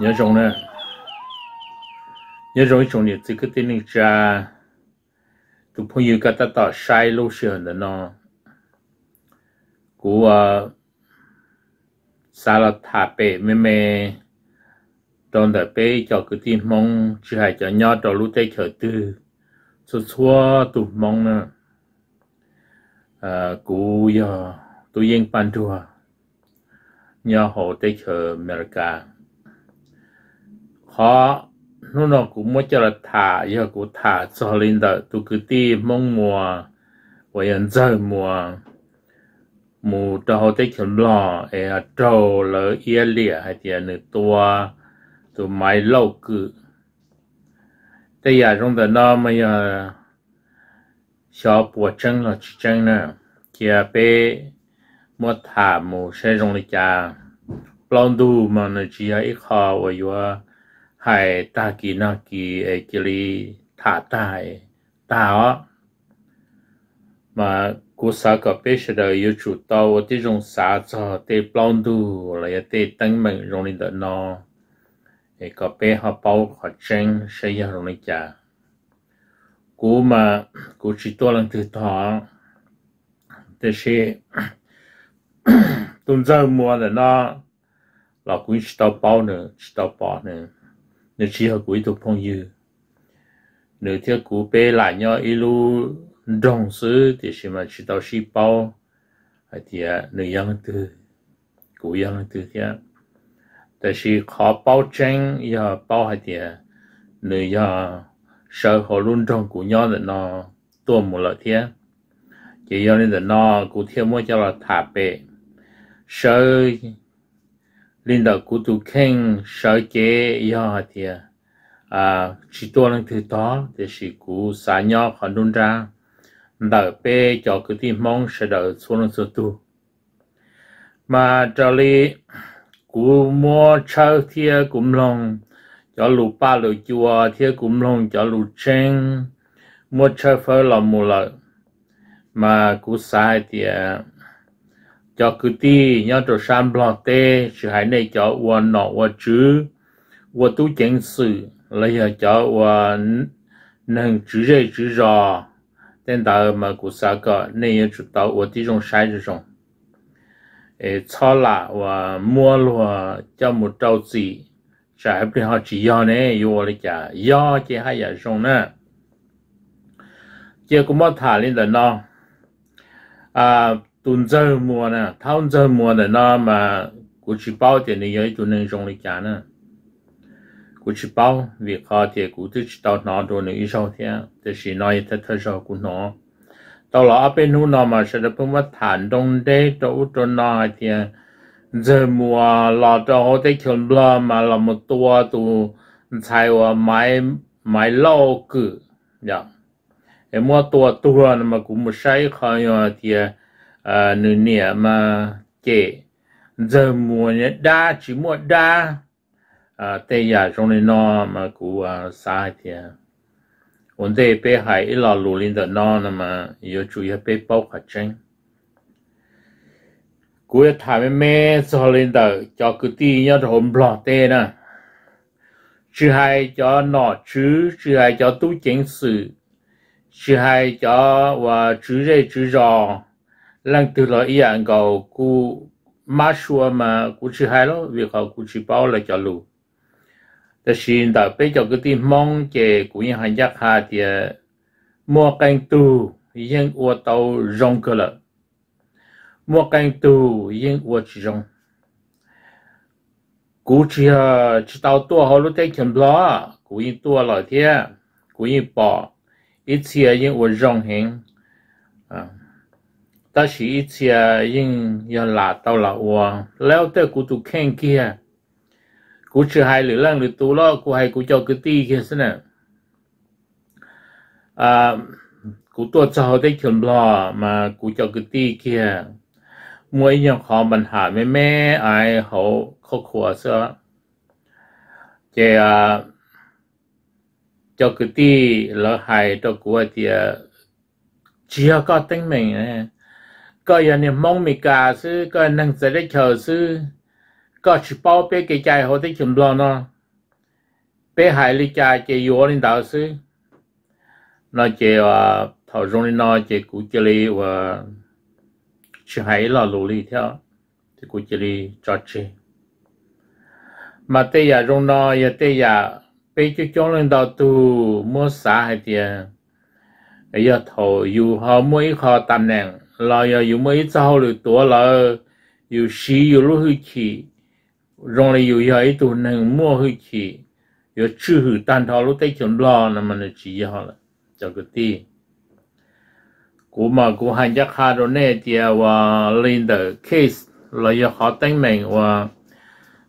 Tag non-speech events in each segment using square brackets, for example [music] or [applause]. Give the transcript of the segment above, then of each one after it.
nhớ rồng nè nhớ rồng trồng nhiệt từ cái tên này cha tụi phong yêu cái ta tỏ sai lâu sườn đó nó cú sa là thả bể mê mê đón đợi bể cho cái tin mong chỉ hay cho nhau cho lúc tay khởi tư số số tụi mong nè à cú giờ tụi yên bàn chùa nhau hồ tay chờ America họ nó nó cũng mới cho là thả giờ cũng thả cho lên đó tụ cứ đi mong mùa và hiện giờ mùa mù cho họ tới chuẩn lò ở à, trâu lỡ ia lìa hay tiền à, nửa tua tụ mai lâu cứ đây giờ trong đó nó mới giờ à, cho bùa chân là chân nè kia bé mua thả mù sẽ dùng lại cha blondu mà nó chỉ là ít khó và vừa hai ta kỳ na kỳ e kỳ thả ta e ta ó mà cô sa cả bé sẽ đời yêu chủ tàu tí dùng sa cho tê plon du là tê tăng mạnh dùng đi đợt nó e cả bé họ bao họ tranh sẽ yêu dùng đi chả cô mà cô chỉ to lần thứ thọ tê sẽ tuần sau mua là nó là cũng chỉ tao bao nữa chỉ tao bao nữa nếu chỉ học quý tộc phong dư nếu theo cụ bé lại nhau lu đồng sự thì xem mà chỉ tao chỉ bao thì nữ yang tư cụ yang tư kia แต่ชีขอเป้าเจงอย่าเป้าให้เดียหรืออย่าเชื่อหัวรุ่นทองกูย้อนแต่นอตัวหมดละเทียจะย้อนแต่นอกูเทียมั่วจะละถาเปเชื่อ của sở à, chỉ chỉ thứ ra đỡ đỡ cho cái sẽ xuống mà trở lại cụ mua cháu thì cũng lòng cho lù ba lù chùa thì cũng lòng cho lù chen mua cháu phơi lòng mù lợi mà cụ sai thì à, cho cứ ti nhau cho san blanc tê sự hãy này cho qua nọ qua chữ qua tu chén sự lấy cho qua nâng chữ rê chữ rò tên đạo mà cụ sa cờ này chủ tàu qua tí rong sai rong ê cho là và mua lúa cho một trâu gì sẽ bị họ chỉ do này yêu lấy chả do chỉ hay là dạ rong nè chưa có một thả lên là nó à tuần giờ mua nè thao giờ mùa để nó mà của chị bao thì này ấy tụi nên trong lịch trả nè của chị bao vì khó thì của tôi chỉ tao nó đồ này sau thế thì chỉ nói thật thật rồi của nó tao là ở bên nu nó mà sẽ được bấm mắt thành đông đế tao cho nó thì giờ mùa là cho tới trường lơ mà là một tua tụ sai và mãi mãi lâu cử nhá, dạ. em mua tua tua mà cũng một sai khó thì à, nửa mà kể giờ mùa nhé đa chỉ mùa đa à, tê giả trong này nó mà cụ à, ờ, sai thì vấn đề bé hải ít là lù lên được nó mà yếu chủ yếu bé bao cả chân cụ yếu thả mê mê cho lên được cho cứ tí nhớ hồn bỏ tê nè chứ hai cho nọ chứ chứ hai cho tú chính sự chứ hai cho và chứ rê chứ rò lần từ lo ý anh cầu cú má xua mà cú chỉ hai lo vì họ cú chỉ bao là cho lù ta xin đã bây giờ cái tin mong chế cú như hành giác hà thì à, mua canh tu yên ua tàu rong cơ lợ mua canh tu yên ua chỉ rong cú chỉ à, chỉ tàu tua họ lúc thấy kiểm lo cú yên tua lại thế cú yên bỏ ít xia yên ua rong hình à 但是一家因要拿到了我，แล้วแต่กูตุแข่งเกียกูชื่อไฮหรือเรื่องหรือตัวล้อกูไฮกูเจ้ากูตีเกียสนะอ่ากูตัวเจ้าได้เขียนบล้อมากูเจ้ากูตีเกียมวยยังขอปัญหาแม่แม่ไอเขาเขาขวัวเสื้อเจ้าเจ้ากูตีแล้วไฮตัวกูเดียเจียก็ตั้งเมงเนี่ยก็ยังมองมีกาซื้อก็นั่งจะได้เจอซื้อก็ชิปเอาไปกใจเขาได้จำลองเนาะไปหายลิจาเจียวนี่ดาวซื้อ那เจียวทอรงนี่นอเจียกูเจลีว่าชิหายหล่อลุลีเท่าที่กูเจลีจอดชีมาเตียรงนอยเตียไปจุจงเรื่องดาวตูมัวสาให้เตียไอ้ยาทอยู่หอมวยคอตำแหน่ง là giờ dù mấy cháu được tuổi là dù xí dù lúc hư chỉ rồi là dù giờ ấy tụi nàng mua hư chỉ dù chữ hư tan thọ lúc tới chuẩn lo là mình chỉ họ là cho cái ti cú mà cú hành chắc ha rồi nè thì và lên the case là giờ họ tính mình và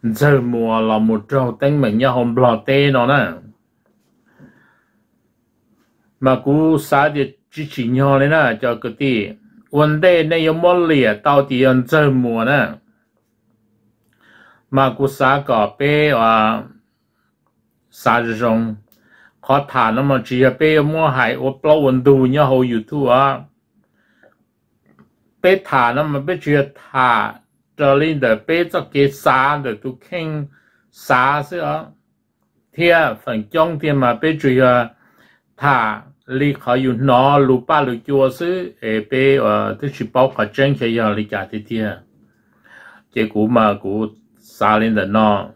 giờ mùa là một trâu tính mình nhá hôm lo tê nó na mà cú sáng thì chỉ chỉ nhau đấy nè cho cái ti vấn đề này có mô lìa tao thì ăn chơi mùa nè mà cụ xã có bé à xã rồng khó thả nó mà chỉ là bé mua hải ô bao vấn đồ nhá hầu youtube à bé thả nó mà bé chỉ là thả cho lên để bé cho cái xã để tụ kinh xã chứ à thì phần trong thì mà bé chỉ là thả lì khó yu nó lù ba lù chua sư e bê ờ tức chỉ bao khó chân chơi yào li chả thế thia chế cú mà cú xa lên là nó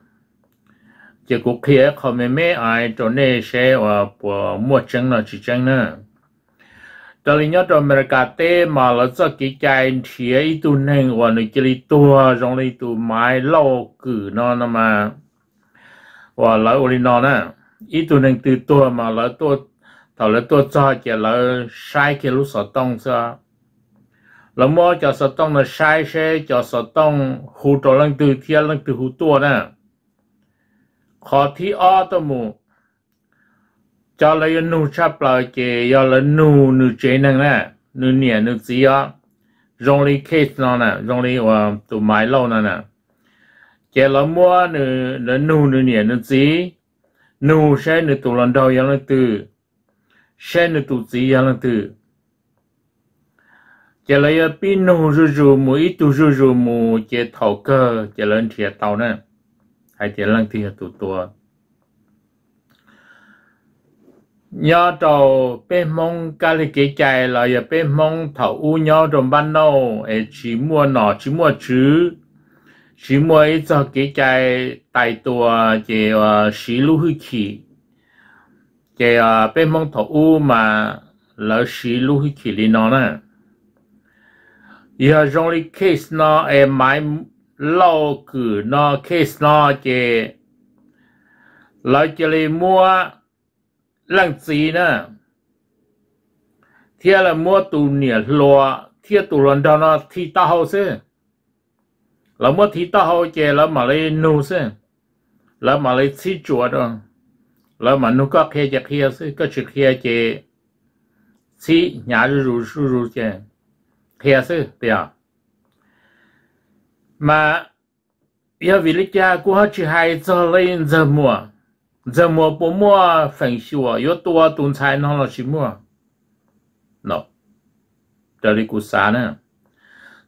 chế cú kia khó mè mè ai cho nè xe ờ bùa mua chân nò chỉ chân nữa cho nên nhớ cho mình cả tê mà là cho cái chạy chia ít tu nâng và nó chỉ li tua trong li tu mãi lâu cử nò nó mà và lại uli nó nè ít tu nâng từ tua mà là tua thầu là tôi cho chỉ là sai khi lúc sở tông sao là mua cho sở tông là sai xe cho sở tông hù trò lăng từ thiên lăng từ hù tua nè khó thi o tôi mù cho là nụ chắp lại chỉ do là nụ nụ chế năng nè nụ nhẹ nụ gì á rong lý case nọ nè rong lý và ờ, tụ máy lâu nè nè chỉ là mua nụ nụ nụ nhẹ nụ gì nụ xe nụ tụ lần đầu giống nụ từ sen tu sĩ ya lan tu chỉ lấy pin nó rù rù mu ít tu rù rù mu chỉ thầu cơ chỉ lên thiệt tàu nè hay chỉ lên thiệt tu tua nhớ tàu bê mông cái lịch cái chạy là bê bên mông thầu u nhớ trong ban nô ấy chỉ mua nọ chỉ mua chứ chỉ mua ít cho cái chạy tài tua chỉ xí lưu hư khí cái à bên mong thổ u mà lỡ xí lu hi chỉ lý nó nè giờ trong lý case nó em mãi lâu cử nó case nó cái lỡ chỉ lý mua lăng gì nè thế là mua tù nỉa lúa thế tù lần đó nó thì ta hậu xí là mua thì ta hậu cái là mà lấy nô xí là mà lấy chi chuột đó แล้วมันนุก็เคจะเคซึก็ชื่อเคเจซีหยารูรูรูรูเจเคซึเปียมาเยวิลิกากูเขาชื่อไฮจะเล่นจะมัวจะมัวปมัวฝังชัวยตัวตุนชายน้องเราชิมัวเนาะจะริกุสานะ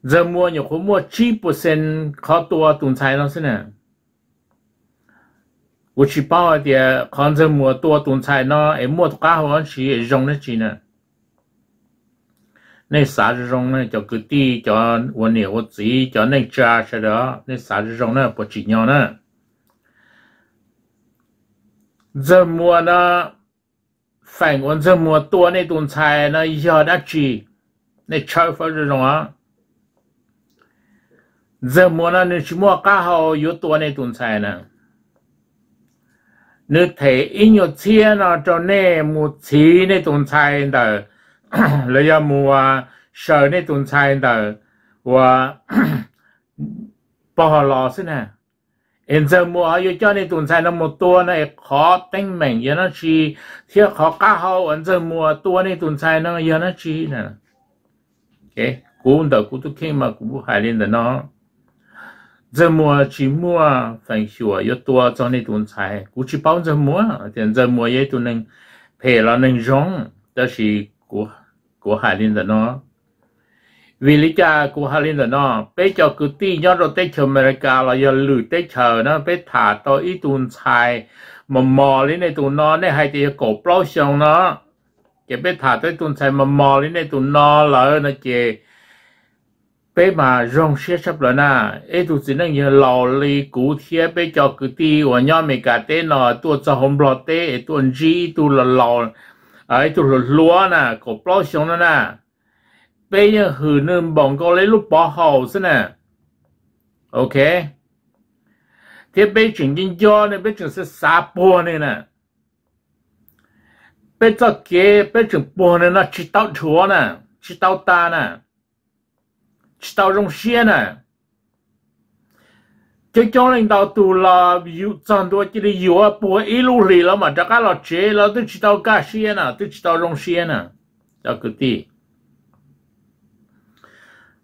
จะมัวอยู่คนมัวชีเปอร์เซ็นต์เขาตัวตุนชายน้องสินะ我去包一点杭州馍多炖菜呢，哎，馍都搞好去用得起呢。那啥子用呢？叫个地叫我呢，我自己叫那家去的，那啥子用呢？不重要呢。这馍呢，反正这馍多那顿菜呢，一下得起，那吃法这种啊。这馍呢，你去馍搞好又多那顿菜呢。nếu thể in nhật chia nó cho nên một chỉ nên tồn tại đó lấy ra mua sợ nên tồn tại đó và [clears throat] bỏ lò xin nè hiện giờ mua ở cho nên tồn tại nó một tua này khó tính mình giờ nó chi thiếu khó cá hậu hiện giờ mua tua nên tồn tại nó giờ nó chi nè cái cũng đầu cũng tôi khi mà cũng hài lên là nó 这么寂寞啊，分手啊，要多找那顿菜，过去包这么，ต这么也都能陪了能用，这是国า海ะ的呢。วิลิจากูฮาลินเดนอเป้เจ้ากุตี้ยอดเราเตชอเมริกาเราอย่าหลุดเตชอนะเป้ถาต่ออีตูนชายมัมอลิในตูนอนในไฮเตียกบเปล่าชงเนาะเก็บเป้ถาต่ออีตูนชายมัมอลิในตูนอเลยนะเจ bây mà rong xe sắp rồi na ấy tụi chỉ năng nhớ lò lì cũ thiê bây cho cứ ti và nhau mình cả tên nó tụi cho hôm lọt tê ấy tụi gì tụi là lò ấy à, tụi là lúa nè cổ bao xuống nó nè bây giờ hử nên bọn có lấy lúc bỏ hậu thế nè ok thế bây chuyện kinh do này bây chuyện sẽ xa bùa này nè bây giờ kia bây chuyện bùa này nó chỉ tao chúa nè chỉ tao ta nè tao rong xiên à cái cho nên tao tù là yêu chọn đua chỉ đi yêu à bùa ít lù lì lắm mà chắc là chế là tôi chỉ tao cá xiên à tôi chỉ tao rong xiên à đó cứ tí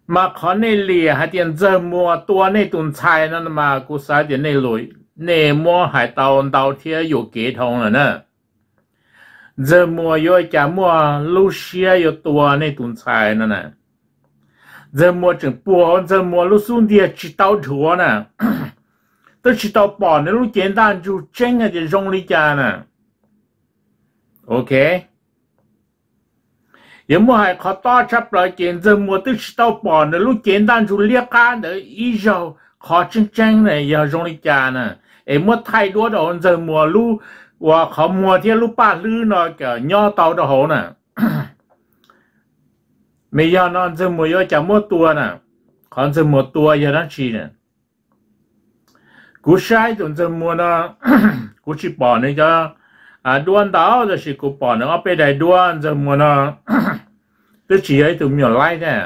mà khó này lì hay tiền giờ mua tua này tuần 菜那嘛，古啥点内类内摸还到到天有给通了呢。giờ mua yo chả mua lú xia yo tua này nè giờ mua chừng bùa giờ mua lúc xuống đi chỉ tao thua nè [coughs] tôi chỉ tao bỏ nếu lúc chiến đàn chú chênh là chỉ rong lý cha nè ok giờ mua hay khó to chấp lại chiến giờ mua tôi chỉ tao bỏ nếu lúc chiến đàn chú liếc cá để ý dầu khó chênh chênh này giờ rong lý cha nè em mua thay đổi đồ giờ mua lúc và khó mua thì lúc ba lư nó cả nhau tàu đồ hồ nè ไม่ยอนอนซึมมวยจะมัวตัวน่ะคอนซึมหมดตัวอย่านั้นชีเนี่ยกูใช้จนซึมมัวนะกูชิปอนนี่จะอ่าด้วนดาวจะชิกูปอนนะเอาไปได้ด้วนซึมมัวนะตัวชีไอ้ตัวมีอะไรเนี่ย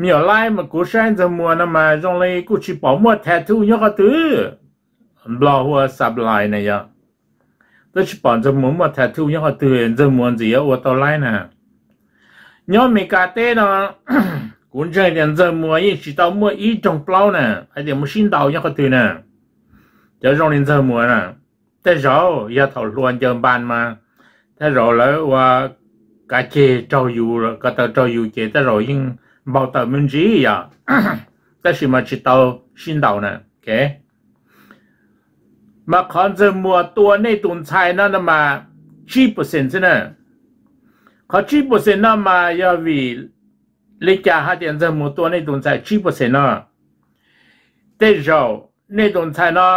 มีอะไรมากูใช้ซึมมัวนะมาจงเลยกูชิปอนมัวแททูยก็ตื้อบลอหัวสับลายเนี่ยตัวชิปอนซึมมัวมัวแททูยก็ตื้อซึมมัวเสียวัวตัวไรน่ะ nhớ mình cả tê đó cũng chơi điện giờ mua yên chỉ tao mua ít trong plau nè hay để mua xin tàu nhá có từ nè cho rong điện giờ mua nè thế rồi giờ thầu luôn chơi bàn mà thế rồi là qua à, cả trâu dù rồi cả trâu dù chê thế rồi nhưng bao tờ mình gì à [clears throat] thế thì mà chỉ tao xin tàu nè ok mà còn giờ mua tua này tồn tại nó mà 9% nữa เขาชีปเซนมายาวีลิกาฮัดยันจะมุตัวในตรงใจชีปเซนเตจาวในตรงใจนะ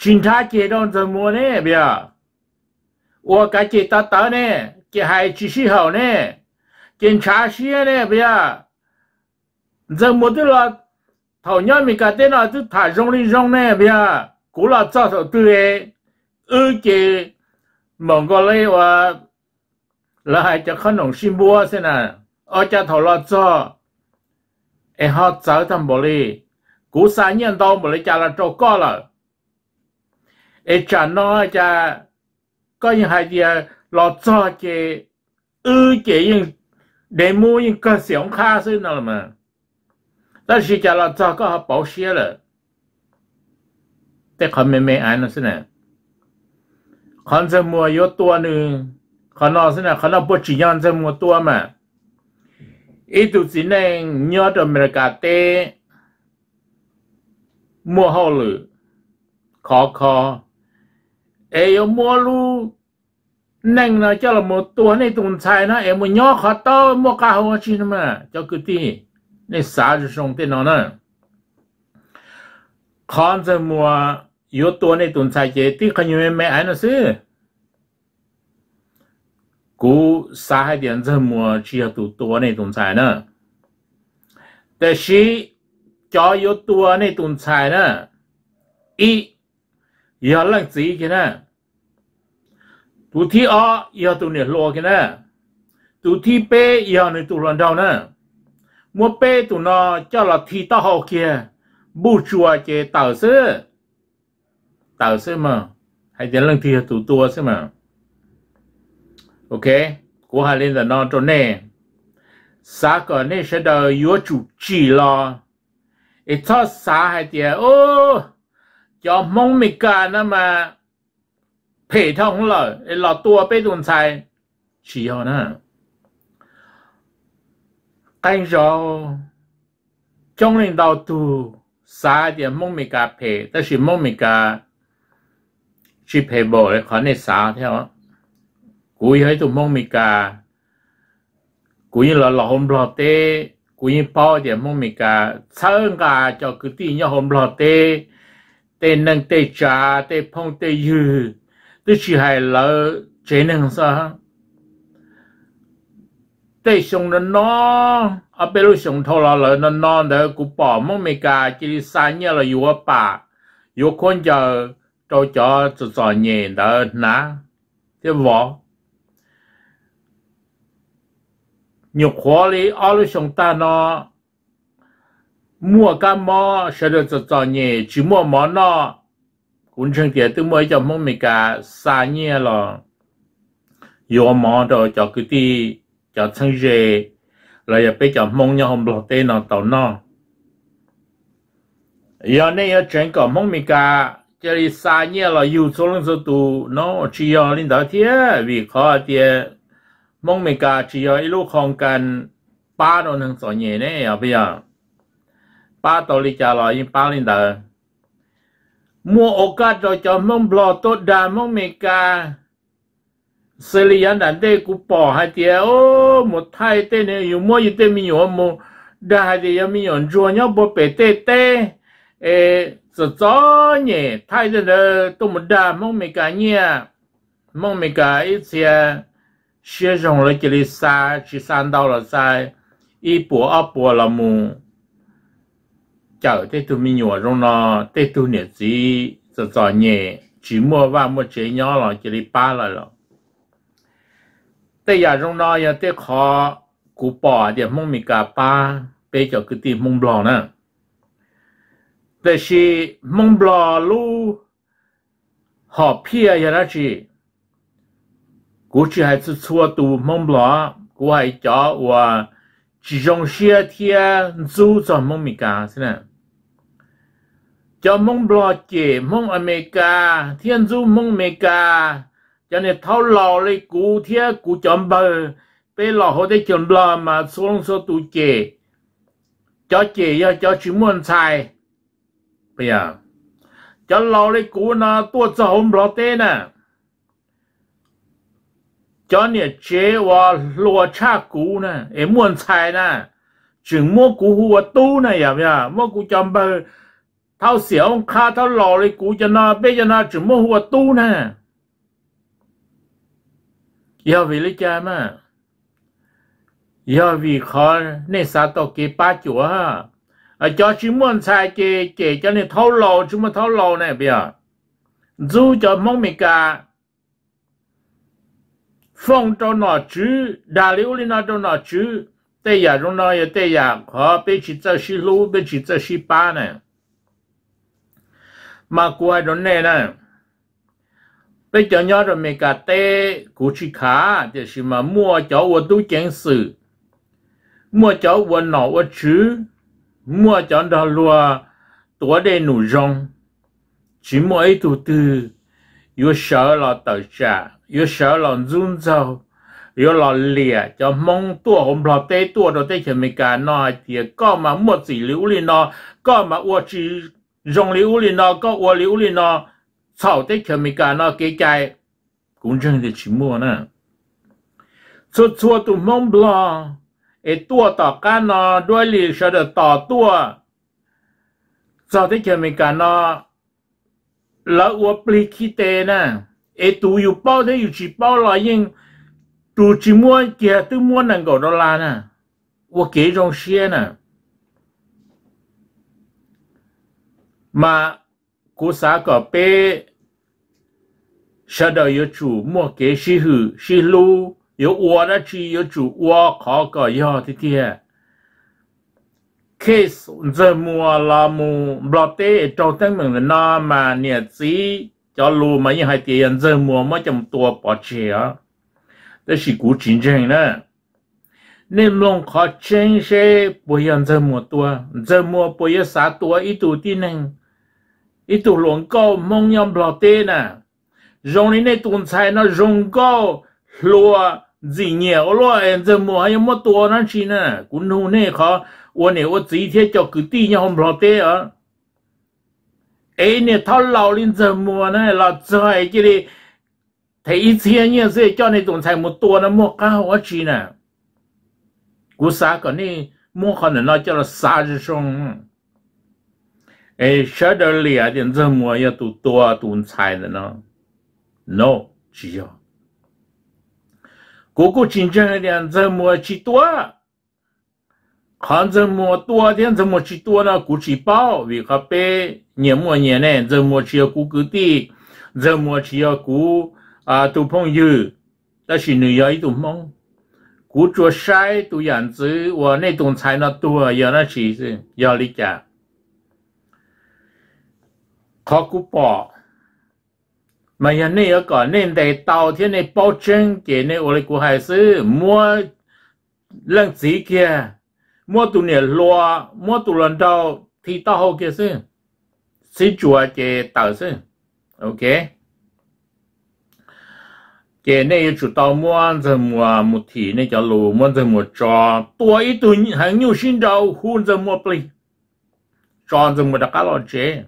ชินทาเจดอนจะมัวเนี่ยเบียวัวกาเจตาตาเนี่ยเจหายชิชิเหาเนี่ยเจนชาเชียเนี่ยเบียจะมุตัวละเท่านี้มีการเต้นอ่ะจะถ่ายรงลิรงเนี่ยเบียกูละจ้าตัวตัวเออเจมองก็เลยว่าแล้วให้จะขนมชิมบัวเสนะเอาจะถอดจอไอฮอตเสาทำบริกูสายเงินตองบริจาละโจก็เลยไอจันน้อยจะก็ยังให้เดียรอจอเจอือเจยังเดมูยังก็เสียงค่าซึ่งนั่นละมั้ง但是讲了糟糕和保险了，แต่เขาไม่ไม่อ่านนั่นสินะคอนเสิร์ตมัวอยู่ตัวหนึ่ง khả năng thế nào khả năng bố chỉ nhân dân một tua mà ý tụ chỉ nên nhớ cho mình cả tê mua hậu lử khó khó ấy ở mua lu nên là cho là một tua này tụng sai nó em mua nhớ khó to mua cá hoa chi nữa mà cho cứ đi nên xả cho xong tên nó nữa khó dân mua yếu tua này tụng sai chế tí khả nhu mẹ ai nó xưa cú xa hai tiền dân mùa chỉ là tụ tua này tụng xài nữa แต่ชีจออยู่ตัวในตุนชายนะอีอย่าลังสีกันนะตูที่อ้ออย่าตุเนี่ยโลกันนะตูที่เป้อย่าในตุรันเดานะมัวเป้ตุนอเจ้าละทีต่อหอกเกียบูชัวเจเต่าเสื้อเต่าเสื้อมาให้เดินลังทีตูตัวเสื้อมา ok của hà lên là cho nè xã còn nè sẽ đờ yếu chủ chỉ lo ít cho xã hay tiệt ô cho mong mình cả nó mà phê thông lợ lọ tua bê đồn xài chỉ họ nè cái rồi trong lãnh đạo tu xã tiệt mong mình cả phê, đó là mong mình cả chỉ phê bộ khỏi nè xã theo cúi hơi tụ mong mì cả cúi là là hôm lọt tê cúi bao giờ mong mì cả sáng cả cho cứ tí nhau hôm lọt tê tê nâng tê trà tê phong tê dư tức chỉ hay là chế nâng sao tê xong nó nó ở bên lúc xong thâu là lỡ nó nó đỡ cú bỏ mong mì cả à. chỉ xa nhớ là yếu bà yếu con giờ cho cho cho nhẹ đỡ ná thế võ nhiều khó lý ở lúc chúng ta nó mua cái mò sẽ được cho cho nhẹ chỉ mua mò nó cũng chẳng thể tự mới cho mong mình cả xa nhẹ là yếu mò rồi cho cái đi cho thân dễ là giờ bây giờ mong nhau không lọt tên nó tàu nó giờ này ở trên có mong mình cả chỉ xa nhẹ là yếu số lượng số tụ nó chỉ yếu linh đạo thiệt vì khó thiệt มองเมกาจียอีลูกของกันป้าโดนหนึ่งสอนเย่เนี่ยอ่ะพี่อ่ะป้าตัวลิจาลอยยิงป้าลินเดอร์มัวโอกาสจอจอมองบลอตดามองเมกาเซลียันดันเต้กูปอให้เตียโอ้หมดไทยเต้เนี่ยอยู่มัวอยู่เต้มีอยู่มัวได้เดียวมีอยู่จวนเนี่ยบ่เปเต้เต้เอสะจ้อเนี่ยไทยเด้อตัวมดดามองเมกาเนี่ยมองเมกาอีเสีย xie rong le chỉ li chỉ san đau là sai y bùa ở bùa là mù chở tê tu mi nhùa rong nó tê tu nhiệt gì giờ giờ nhẹ chỉ mua và mua chế nhỏ là chỉ li ba rồi tê giờ rong nó giờ khó cú bỏ để mong mi cả ba bây giờ cứ tìm mong bò nữa tê si mong bò lu họ pia giờ đó 过去还是出都蒙罗，我还叫我其中些天组装蒙米加是呢。叫蒙罗姐蒙阿美加，天主蒙美加，叫你讨老嘞古天古讲吧，被老好的讲了嘛，说说都姐，叫姐要叫去问菜，不要，叫老嘞古呢多走红罗的呢。cho nè chế và lùa cha cũ nè em muốn xài nè chừng mua cũ hùa tu nè ya dạ ya mua cũ chăm bơ thao xỉu kha thao lò lấy cũ cho nó bây giờ nó chừng mua hùa tu nè giờ vì lấy cha mà giờ vì khó nên sao tao kê ba chúa ha cho chỉ muốn xài chế chế cho nên thao lò chúng mà thao lò nè bây giờ dù cho mong mình cả phong cho nó chứ đà liễu lên nó cho nó chứ tây giả trong nó giờ tây giả họ bên chỉ cho xí lú bên chỉ cho xí ba này mà qua đó này nè bây giờ nhớ rồi mình cả tê của chị khá thì là mà mua cháu của tôi chén sử mua cháu của nó của chứ mua cháu đó lùa tuổi đây nụ rong chỉ mỗi tụ tư yêu sợ là tờ trả 有小人遵守，有老烈叫蒙多红老爹多到这前面干那的，干嘛莫子流利呢？干嘛我只用流利呢？干我流利呢？操这前面干那给该，公正的起末呢？做做都蒙不了，哎多打干呢？多里晓得打多，操这前面干呢？老我不理起的呢？e tu yu bao thế yu chỉ bao là yên tu chỉ mua kia tu mua năng cầu đó là nè wo kế trong xe nè mà cô xã có bé sau đó yu chủ mua kế xí hư, xí lu yu uo đó chỉ yu chủ uo khó có yo thế kia case giờ mua là mua blog tế trong tăng mình là nó mà nhiệt gì cho lù mà như hai tiền giờ mua mà chồng tua bỏ chìa đó là cú chính chính nè, nên luôn khó chính sẽ bỏ giờ giờ mua tua giờ mua bây giờ xả tua ít tụ tin năng ít tụ luôn câu mong nhom lọt tê nè rong này này tuần sai nó rong câu lùa gì nhiều lo em giờ mua hay mua tua nó chỉ nè cũng hù nè khó uốn này uốn gì thế cho cứ tin nhau không lọt tê à ấy nè thao lâu lên giờ mùa này là trời cái đi thấy ít thiên nhiên cho nên tổng tài một tuần nó mua cao quá nè cú xã còn đi mua khả năng nó cho là xa chứ xong ấy sợ đời lìa thì giờ mùa ya tụ tua tổng tài là no chỉ có cú cú chính chân là giờ mùa chỉ tua 看怎么多点怎么去多呢？过去包为何被年末年呢？怎么去要顾各地？怎么去要顾啊？都朋友，但是你要一种梦，顾着晒都样子，我那种才能多要那其实要理解。考古包，没有那个年代到天的保证给你我的古还是摸让自己。mua tu nè loa mua tu lần đầu thì tao hô kia xin sĩ chùa chè tao xin ok chè này chú tao mua giờ mua một thì nè cho lù mua giờ mua cho tua ít tu hàng nhiều xin đâu hun giờ mua pli cho giờ mua đặc cá lo chè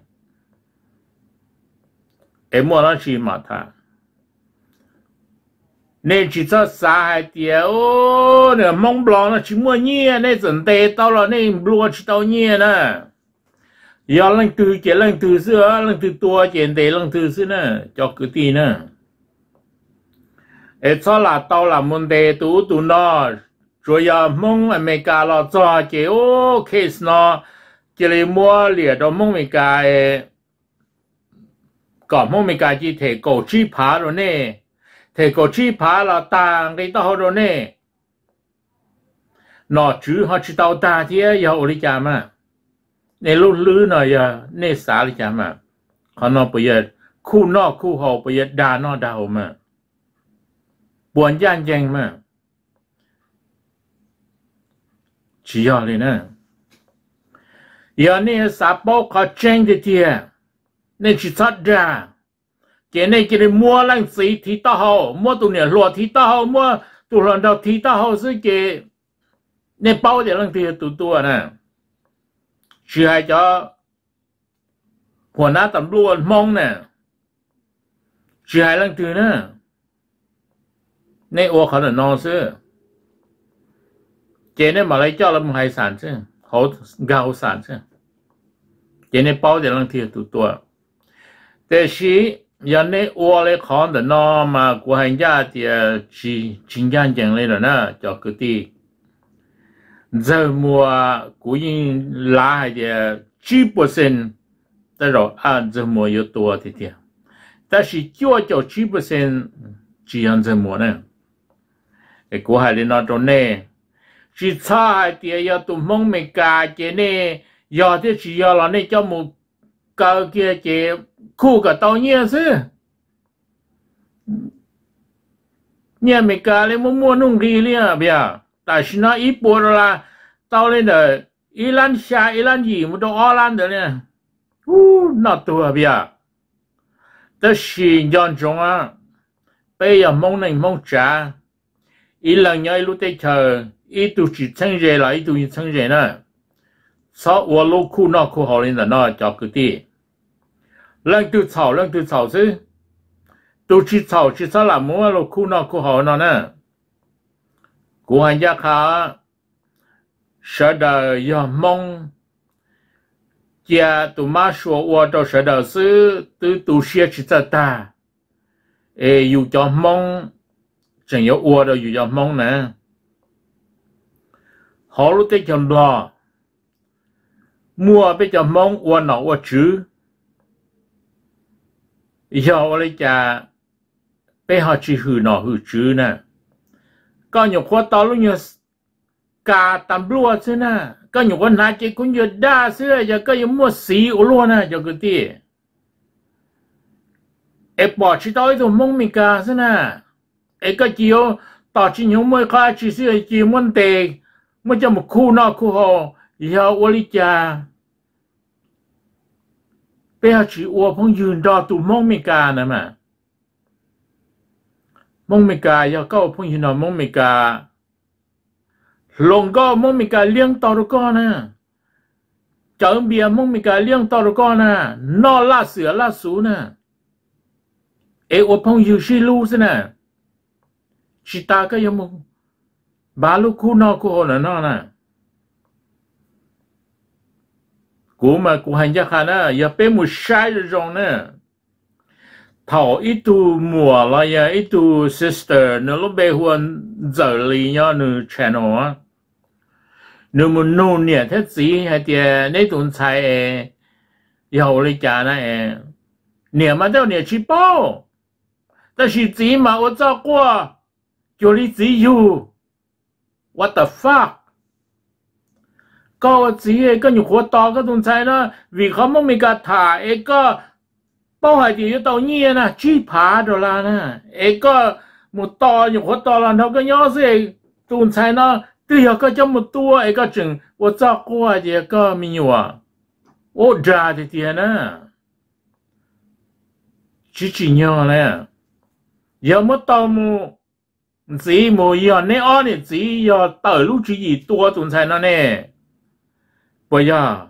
em mua nó chỉ mà thằng nên chỉ cho xã hai tiêu nè mong bò nó chỉ mua nhia nên dần tê tao là nên lúa chỉ tao nhia nè giờ lần từ chỉ lần từ xưa lần từ tua chỉ tê lần từ xưa nè cho cứ tì nè ế cho là tao là môn tê tú tú nó rồi giờ mong ở Mỹ cả là cho chế ô case nó chỉ lấy mua liền đó mong Mỹ cả còn mong Mỹ cả chỉ thể cổ chi phá rồi nè ทก็ชีพาลตางกันต่อดนเน่นอจื้อหาชิตาตา เทียยาอริจามาในรุ่นลื้อหน่อยยเนสาริจามาขานอปยัดคู่นอกคู่หอปยัดดานอดาวมาบวนย่านแยงมาชี้ยอเลยนะยาเนสาโปขอแจ้งเดียเนชิตัจ้าจนี่กินมัวลังสีทีตาหูมัวตัวเนี่ยหลัวทีตาหูมัวตัวหลังเาทีตาหูสิเจนเป้าเดี๋ยวลังที่ตัวตัวนะชื่อให้จ้อหัวหน้าตำรวจมองนะชื่อให้ลังที่น่ะในโอเขนาดนอนซื้อเจนี่มาเลยเจ้าล้วมึงหายสารซื่อเขาเกาสารซื่อเจนี่เป้าเดี๋ยวลังเที่ตัวตัวแต่ชี้人哋我嚟看的那嘛，國人家的去新疆境嚟了呢，叫佢哋怎麼古人拉的幾 percent，但係按怎麼有多啲啲，但是叫叫幾 percent，這樣怎麼呢？誒，古海的那種呢，是差啲要到蒙面家嘅呢，要啲是要啦，你叫冇搞嘅嘅。คู่กับเตาเงี้ยซึเนี่ยเมกาเลยมั่วมั่วนุ่งดีเนี่ยเบียแต่ชนะอีปัวละเตาเลยเด้ออีลันชาอีลันหยีมันต้องอ้อลันเด้อเนี่ยอู้น่าตัวเบียแต่ชีนย้อนจงอ่ะไปอย่ามองในมองจ้าอีหลังย้อยรู้ได้เธออีตุจิตเชิงเจไหลอีตุจิตเชิงเจน่ะสอวัวลูกคู่นอกคู่หอลินเด้อน่าจอกกุฏิ lần từ thảo lần từ thảo chứ tôi chỉ thảo chỉ sao là muốn là khu nào khu họ nó nè của hành gia khá sẽ đời do mong cha tụ má sủa qua đâu sẽ đời sư từ tu xe chỉ ta ta ê yêu cho mong chẳng yếu qua đâu yêu cho mong nè họ lúc tới chồng lo mua bây giờ mong qua nào qua chữ giờ lấy cha bé họ chỉ hư nọ hư chứ nè có nhiều khoa to luôn nhiều cả tam lúa thế nè có nhiều khoa nãy chỉ cũng nhiều đa thế giờ có nhiều mua xì ở luôn nè giờ cái gì e em bỏ chỉ tới rồi mông mì cả thế nè em có chiều tao chỉ nhiều mua cả chỉ xí chỉ muốn tiền muốn cho một khu nọ khu hồ giờ lấy cha ไปหาชีอัวพงยืนรอตุมงมิกานะมะมงมิกายาก็พงยืนรอมงมิกาลงก็มงมิกาเลี้ยงตอรก็นะจังเบียมงมิกาเลี้ยงตอรก็นะนอล่าเสือล่าสูนะเออพงยืนชีลูสนะชิตาก็ยังมงบาลูคูนอคูโหนะนอนะ古嘛古汉家汉呢，也被木晒着种呢。thảo ít tu mùa là ya ít tu sister nó lúc bé huân giờ lì nhá nữ channel á nếu mà nô nè thế gì hay thì nấy tuần sai e giàu lì cha na e nè mà đâu nè chỉ bao ta chỉ gì mà tôi qua cho lì gì what the fuck có chỉ ấy có nhiều khó to cái tuần sai đó vì không mong mình cả thả ấy có bao hải thì cái tàu nhiên nè chi phá rồi là nè ấy có một to nhiều khó to là đâu có nhớ gì tuần sai nó tuy là có trong một tua ấy có chừng một cho cô thì có mình à ô già thì tiền nè chỉ chỉ nhau nè giờ mất tàu mu chỉ mu giờ nè ở nè chỉ giờ tàu lúc chỉ gì tua tuần sai nó nè Boya.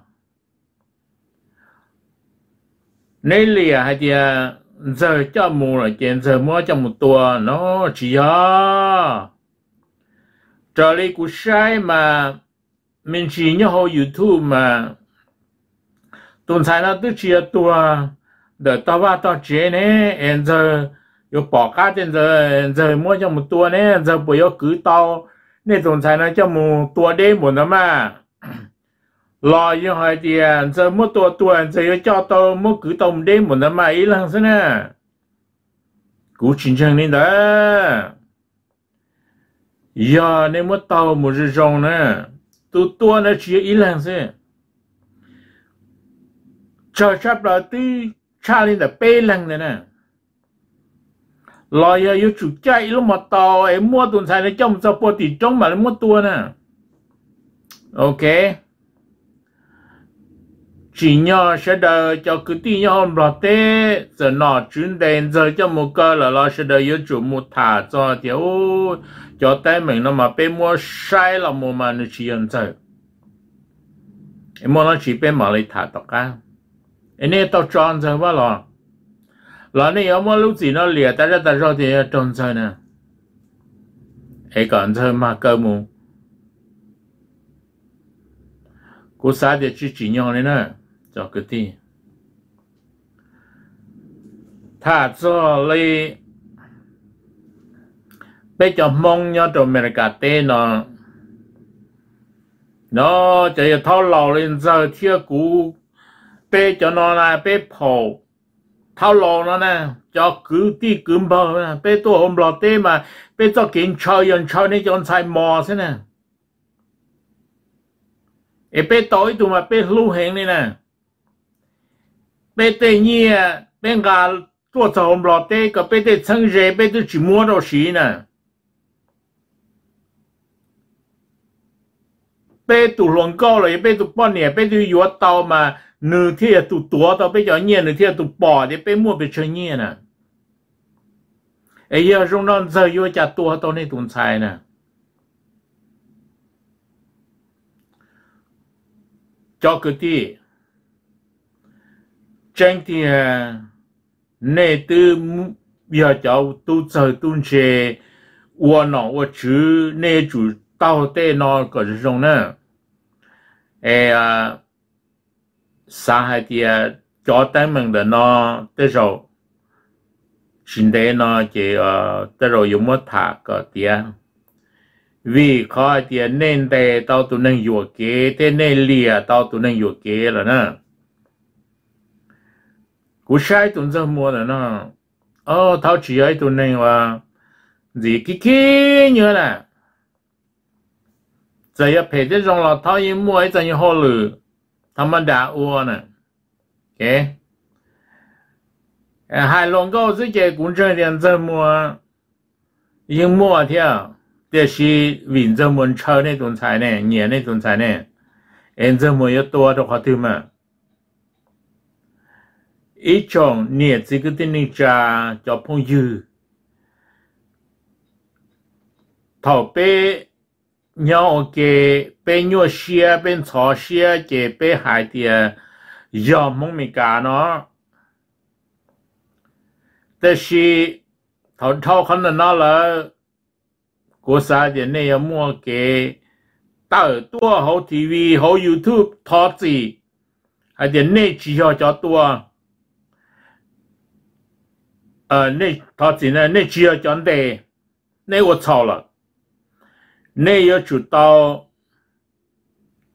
Nay lìa hay thì à, giờ cho mua là chuyện giờ mua cho một tua nó chỉ à. Trở lại của sai mà mình chỉ nhớ hồ YouTube mà tuần sai nó tức chia tua để tao vào tao chế nè em giờ yo bỏ cả trên giờ giờ mua cho một tua nè giờ bây giờ cứ tao nên tuần sai nó cho một tua đêm một nữa mà lo yêu hỏi tiền à, giờ mua tua tuần giờ yêu cho tàu mua cứ tàu đêm một năm mà ý thế nè cú chính chân lên đó giờ nên mua tàu một giờ rong nè tu tua nó chỉ ít lăng thế cho chấp là tư cha lên là bê lăng này nè lo yêu yêu chủ chạy lúc mà tàu em mua tuần sai nó trong sao bỏ tỷ trong mà nó mua tua nè ok chỉ nhỏ sẽ đợi cho cứ tí nhau hôm tế giờ nọ chuyến đèn giờ cho một cơ là nó sẽ đợi yếu chủ một thả cho thiếu cho tay mình nó mà bé mua sai là mua mà nó chỉ nhận giờ em mua nó chỉ bé mà lấy thả tọc cá em này tao tròn giờ bao lọ lọ này em mua lúc gì nó lìa ta ra ta ra thì tròn giờ nè em còn giờ mà cơ mù cô xa thì chỉ nhau này nè จอกตีถ้าซลีไปจอมงยอดอเมริกาเตนอนนอจะยท่าเ่าเล่นเจอเที่ยกูไปจะนอนอะไรเป้ผาเท่าเราเนา่นะจะกูที่กึมเบอนะไปตัวหอมหลอเต้มาไปจะกินชาวยันชาวนี่จนใส่หมอใช่ไหมเอไปต่อยตัวมาไปลู่เหงนี่นะ被对你被俺做走老对个被对趁热被对去摸到谁呢？被杜龙高了，也被杜半年，被杜药刀嘛，女天杜多到被叫念，女天杜 bỏ 的被摸被成念呢。哎呀，容让这药家多到那种菜呢。cho cái gì tranh thì à, nè tư giờ cháu tu sở tu cho chế 我呢我吃那主到底那个是什呢？哎呀，上海的家单们的呢，这首现在呢这呃这首有没他个的？vì khó thì à, nên đề à, tao tụi nên hiểu kế thế nên lìa tao tụi nên hiểu kế là nè cú sai tuần ra mua là nó ô thao chỉ ấy tuần này là gì cái kia nhớ là giờ ya phải thế rồi là thao ấy mua ấy giờ lử tham ăn đã uo nè hai lần câu dưới cái cũng chơi điện ra mua nhưng mua thì để khi vĩnh dân muốn chơi này tuần tài này nhẹ này tuần tài này em dân muốn yếu tua đâu có thứ ý chọn nhiệt gì cứ tin này trà cho phong dư thảo bé nhau kê, bé nhua xia bên chó xia kê, bé hải địa giờ mong mình cả nó แต่ชีถอนเท่าขนาดนั้นแล้วกูสาจะเนี่ยมั่วเกเต่าตัวเขาทีวีเขายูทูบทอสีอาจจะเนี่ยชี้เขาจอตัว呃，那他真的那只要讲的，那我操了，那要出到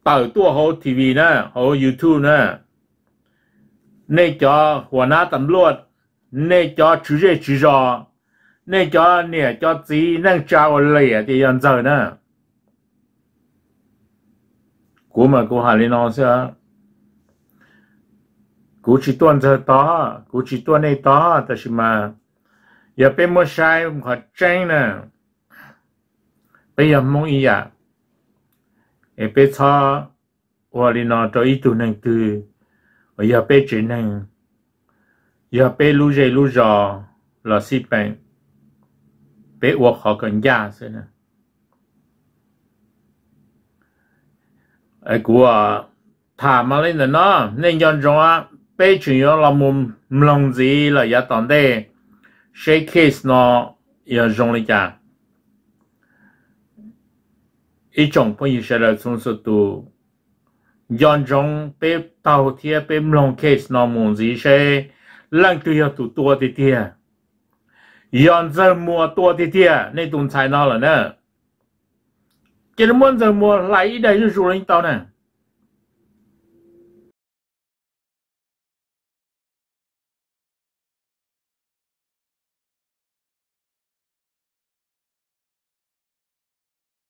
到多好 TV 呢，好 YouTube 呢，那叫我拿ตำรวจ，那叫直接执照，那叫你叫自己能抓我累的样子呢，古嘛古哈里那些。cú chỉ tuân theo đó, cú chỉ tuân này đó, ta chỉ mà giờ bên mua sai họ tranh nè bây giờ mong ý à ở bên cho và liền nó cho ý tụ năng từ ở giờ bên chỉ năng giờ bên lu dây lu giò là si bệnh bên uộc họ cần giá thế nè ai cú của thả mà lên là nó nên dọn dọn bây chuyển yo là mồm lòng gì là ya tòn đây xe case nó ya dùng lý cả ý chồng bây giờ sẽ là chúng sự tu yon chồng bé tàu thia bé lòng case nó mồm gì xe lăng tu ya tu tua thì thia yon giờ mua tua thì thia nên tụng tài nó là nè cái muốn giờ mua lại đây rồi rồi tao nè